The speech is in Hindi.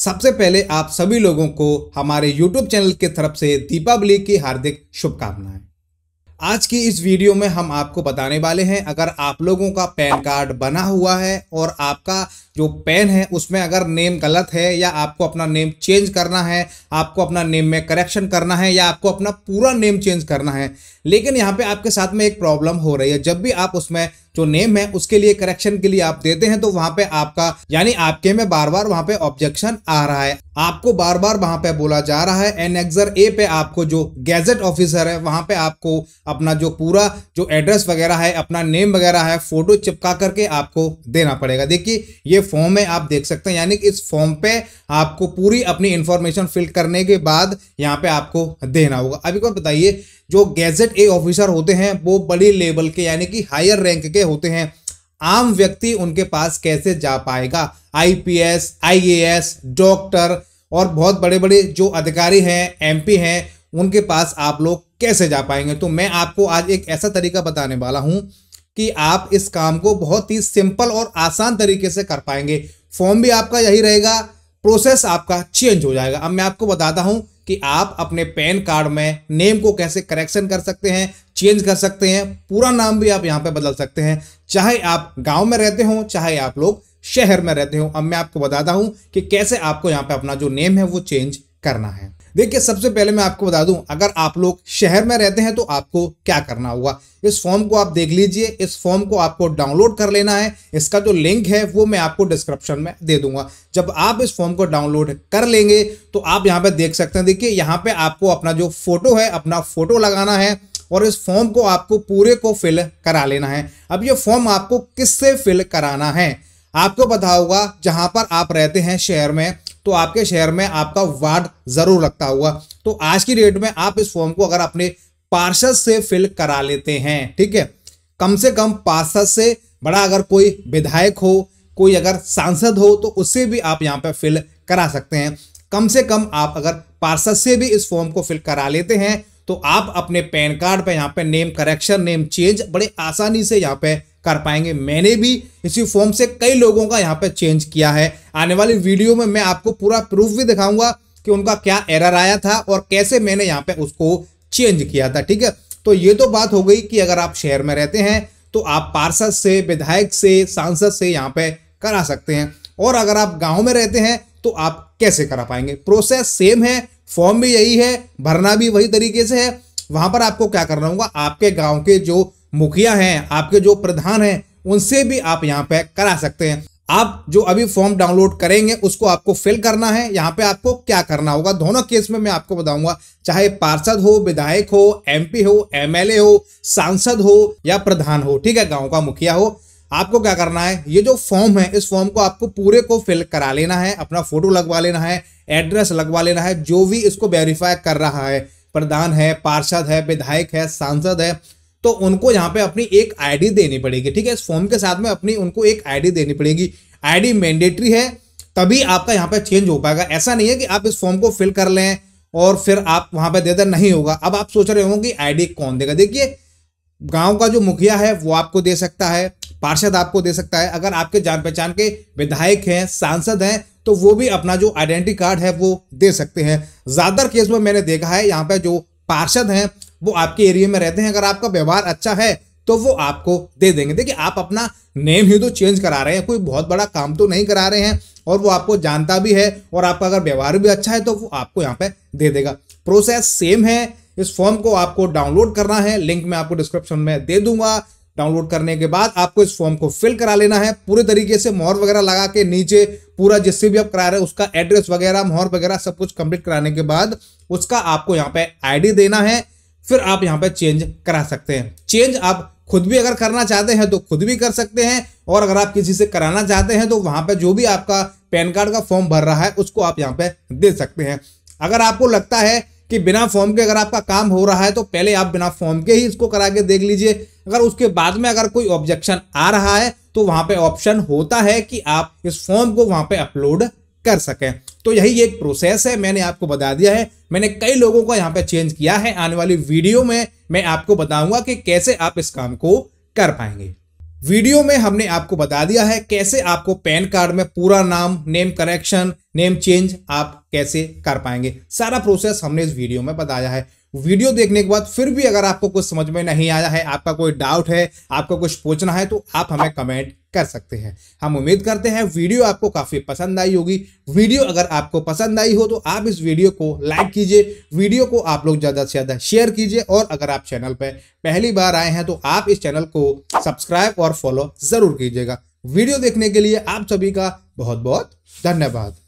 सबसे पहले आप सभी लोगों को हमारे YouTube चैनल की तरफ से दीपावली की हार्दिक शुभकामनाएं आज की इस वीडियो में हम आपको बताने वाले हैं अगर आप लोगों का पैन कार्ड बना हुआ है और आपका जो पैन है उसमें अगर नेम गलत है या आपको अपना नेम चेंज करना है आपको अपना नेम में करेक्शन करना है या आपको अपना पूरा नेम चेंज करना है लेकिन यहाँ पे आपके साथ में एक प्रॉब्लम हो रही है जब भी आप उसमें जो नेम है उसके लिए करेक्शन के लिए आप देते हैं तो वहां पे आपका यानी आपके में बार बार वहां पे ऑब्जेक्शन आ रहा है आपको बार बार वहां पे बोला जा रहा है एनेक्सर ए पे आपको जो गैजेट ऑफिसर है वहां पे आपको अपना जो पूरा जो एड्रेस वगैरह है अपना नेम वगैरह है फोटो चिपका करके आपको देना पड़ेगा देखिए ये फॉर्म है आप देख सकते हैं यानी कि इस फॉर्म पे आपको पूरी अपनी इंफॉर्मेशन फिल करने के बाद यहाँ पे आपको देना होगा अभी को बताइए जो गैजेट ए ऑफिसर होते हैं वो बड़ी लेवल के यानी कि हायर रैंक के होते हैं आम व्यक्ति उनके पास कैसे जा पाएगा आईपीएस आईएएस डॉक्टर और बहुत बड़े बड़े जो अधिकारी हैं एमपी हैं उनके पास आप लोग कैसे जा पाएंगे तो मैं आपको आज एक ऐसा तरीका बताने वाला हूं कि आप इस काम को बहुत ही सिंपल और आसान तरीके से कर पाएंगे फॉर्म भी आपका यही रहेगा प्रोसेस आपका चेंज हो जाएगा अब मैं आपको बताता हूँ कि आप अपने पैन कार्ड में नेम को कैसे करेक्शन कर सकते हैं चेंज कर सकते हैं पूरा नाम भी आप यहाँ पे बदल सकते हैं चाहे आप गांव में रहते हो चाहे आप लोग शहर में रहते हो अब मैं आपको बताता हूँ कि कैसे आपको यहाँ पे अपना जो नेम है वो चेंज करना है देखिए सबसे पहले मैं आपको बता दूं अगर आप लोग शहर में रहते हैं तो आपको क्या करना होगा इस फॉर्म को आप देख लीजिए इस फॉर्म को आपको डाउनलोड कर लेना है इसका जो लिंक है वो मैं आपको डिस्क्रिप्शन में दे दूंगा जब आप इस फॉर्म को डाउनलोड कर लेंगे तो आप यहाँ पे देख सकते हैं देखिए यहाँ पे आपको अपना जो फोटो है अपना फोटो लगाना है और इस फॉर्म को आपको पूरे को फिल करा लेना है अब ये फॉर्म आपको किससे फिल कराना है आपको पता होगा जहां पर आप रहते हैं शहर में तो आपके शहर में आपका वार्ड जरूर लगता हुआ तो आज की डेट में आप इस फॉर्म को अगर अपने पार्षद से फिल करा लेते हैं ठीक है कम से कम पार्षद से बड़ा अगर कोई विधायक हो कोई अगर सांसद हो तो उससे भी आप यहाँ पर फिल करा सकते हैं कम से कम आप अगर पार्षद से भी इस फॉर्म को फिल करा लेते हैं तो आप अपने पैन कार्ड पे यहाँ पे नेम करेक्शन नेम चेंज बड़े आसानी से यहाँ पे कर पाएंगे मैंने भी इसी फॉर्म से कई लोगों का यहाँ पे चेंज किया है आने वाली वीडियो में मैं आपको पूरा प्रूफ भी दिखाऊंगा कि उनका क्या एरर आया था और कैसे मैंने यहाँ पे उसको चेंज किया था ठीक है तो ये तो बात हो गई कि अगर आप शहर में रहते हैं तो आप पार्षद से विधायक से सांसद से यहाँ पे करा सकते हैं और अगर आप गाँव में रहते हैं तो आप कैसे करा पाएंगे प्रोसेस सेम है फॉर्म भी यही है भरना भी वही तरीके से है वहां पर आपको क्या करना होगा आपके गांव के जो मुखिया हैं आपके जो प्रधान हैं उनसे भी आप यहाँ पे करा सकते हैं आप जो अभी फॉर्म डाउनलोड करेंगे उसको आपको फिल करना है यहाँ पे आपको क्या करना होगा दोनों केस में मैं आपको बताऊंगा चाहे पार्षद हो विधायक हो एमपी हो एमएलए हो सांसद हो या प्रधान हो ठीक है गांव का मुखिया हो आपको क्या करना है ये जो फॉर्म है इस फॉर्म को आपको पूरे को फिल करा लेना है अपना फोटो लगवा लेना है एड्रेस लगवा लेना है जो भी इसको वेरीफाई कर रहा है प्रधान है पार्षद है विधायक है सांसद है तो उनको यहाँ पे अपनी एक आईडी देनी पड़ेगी ठीक है इस फॉर्म के साथ में अपनी उनको एक आईडी देनी पड़ेगी आईडी मैंडेटरी है तभी आपका यहाँ पे चेंज हो पाएगा ऐसा नहीं है कि आप इस फॉर्म को फिल कर लें और फिर आप वहाँ पे दें नहीं होगा अब आप सोच रहे होंगे कि आईडी कौन देगा देखिए गांव का जो मुखिया है वो आपको दे सकता है पार्षद आपको दे सकता है अगर आपके जान पहचान के विधायक हैं सांसद हैं तो वो भी अपना जो आइडेंटिटी कार्ड है वो दे सकते हैं ज़्यादातर केस में मैंने देखा है यहाँ पे जो पार्षद हैं वो आपके एरिया में रहते हैं अगर आपका व्यवहार अच्छा है तो वो आपको दे देंगे देखिए आप अपना नेम ही तो चेंज करा रहे हैं कोई बहुत बड़ा काम तो नहीं करा रहे हैं और वो आपको जानता भी है और आपका अगर व्यवहार भी अच्छा है तो वो आपको यहाँ पे दे देगा प्रोसेस सेम है इस फॉर्म को आपको डाउनलोड करना है लिंक मैं आपको डिस्क्रिप्शन में दे दूंगा डाउनलोड करने के बाद आपको इस फॉर्म को फिल करा लेना है पूरे तरीके से मोहर वगैरह लगा के नीचे पूरा जिससे भी आप करा रहे हैं उसका एड्रेस वगैरह मोहर वगैरह सब कुछ कंप्लीट कराने के बाद उसका आपको यहाँ पे आईडी देना है फिर आप यहाँ पर चेंज करा सकते हैं चेंज आप खुद भी अगर करना चाहते हैं तो खुद भी कर सकते हैं और अगर आप किसी से कराना चाहते हैं तो वहाँ पर जो भी आपका पैन कार्ड का फॉर्म भर रहा है उसको आप यहाँ पर दे सकते हैं अगर आपको लगता है कि बिना फॉर्म के अगर आपका काम हो रहा है तो पहले आप बिना फॉर्म के ही इसको करा के देख लीजिए अगर उसके बाद में अगर कोई ऑब्जेक्शन आ रहा है तो वहाँ पे ऑप्शन होता है कि आप इस फॉर्म को वहाँ पे अपलोड कर सकें तो यही एक प्रोसेस है मैंने आपको बता दिया है मैंने कई लोगों को यहाँ पे चेंज किया है आने वाली वीडियो में मैं आपको बताऊंगा कि कैसे आप इस काम को कर पाएंगे वीडियो में हमने आपको बता दिया है कैसे आपको पैन कार्ड में पूरा नाम नेम करेक्शन नेम चेंज आप कैसे कर पाएंगे सारा प्रोसेस हमने इस वीडियो में बताया है वीडियो देखने के बाद फिर भी अगर आपको कुछ समझ में नहीं आया है आपका कोई डाउट है आपका कुछ पूछना है तो आप हमें कमेंट कर सकते हैं हम उम्मीद करते हैं वीडियो आपको काफ़ी पसंद आई होगी वीडियो अगर आपको पसंद आई हो तो आप इस वीडियो को लाइक कीजिए वीडियो को आप लोग ज़्यादा से ज़्यादा शेयर कीजिए और अगर आप चैनल पर पहली बार आए हैं तो आप इस चैनल को सब्सक्राइब और फॉलो ज़रूर कीजिएगा वीडियो देखने के लिए आप सभी का बहुत बहुत धन्यवाद